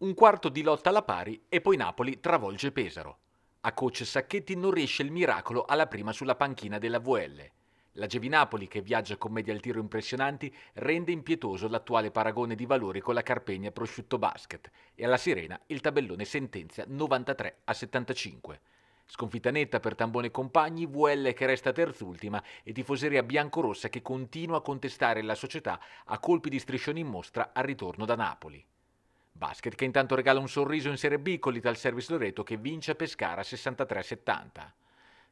Un quarto di lotta alla pari e poi Napoli travolge Pesaro. A coach Sacchetti non riesce il miracolo alla prima sulla panchina della VL. La Gevinapoli, che viaggia con media al tiro impressionanti, rende impietoso l'attuale paragone di valori con la Carpegna Prosciutto Basket e alla Sirena il tabellone sentenzia 93 a 75. Sconfitta netta per Tambone compagni, VL che resta terzultima e tifoseria biancorossa che continua a contestare la società a colpi di striscioni in mostra al ritorno da Napoli. Basket che intanto regala un sorriso in Serie B con l'Ital Service Loreto che vince a Pescara 63-70.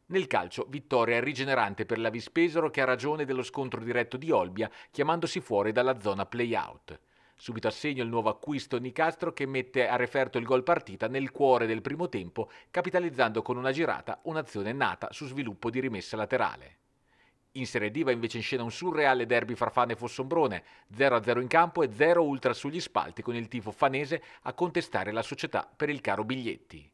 Nel calcio, vittoria rigenerante per la Vispesaro che ha ragione dello scontro diretto di Olbia, chiamandosi fuori dalla zona play-out. Subito a segno il nuovo acquisto Nicastro che mette a referto il gol partita nel cuore del primo tempo, capitalizzando con una girata un'azione nata su sviluppo di rimessa laterale. In Serie D va invece in scena un surreale derby fra Fane e Fossombrone, 0-0 in campo e 0 ultra sugli spalti con il tifo fanese a contestare la società per il caro biglietti.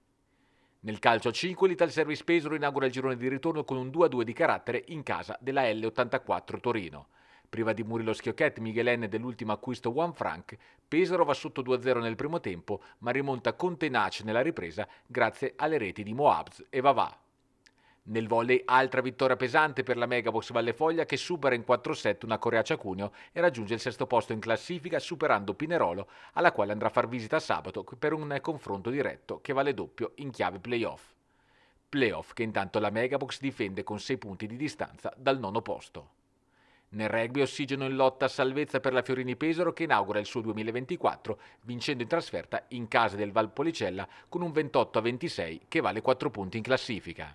Nel calcio a 5 l'Ital Service Pesaro inaugura il girone di ritorno con un 2-2 di carattere in casa della L84 Torino. Priva di Murillo Schiocchetti, Michelene dell'ultimo acquisto Juan Frank, Pesaro va sotto 2-0 nel primo tempo, ma rimonta con tenace nella ripresa grazie alle reti di Moabs e Vavà. Nel volley altra vittoria pesante per la Megabox Valle Foglia che supera in 4 7 una Coreaccia Cuneo e raggiunge il sesto posto in classifica superando Pinerolo alla quale andrà a far visita sabato per un confronto diretto che vale doppio in chiave playoff. Playoff che intanto la Megabox difende con 6 punti di distanza dal nono posto. Nel rugby ossigeno in lotta a salvezza per la Fiorini Pesaro che inaugura il suo 2024 vincendo in trasferta in casa del Valpolicella con un 28 26 che vale 4 punti in classifica.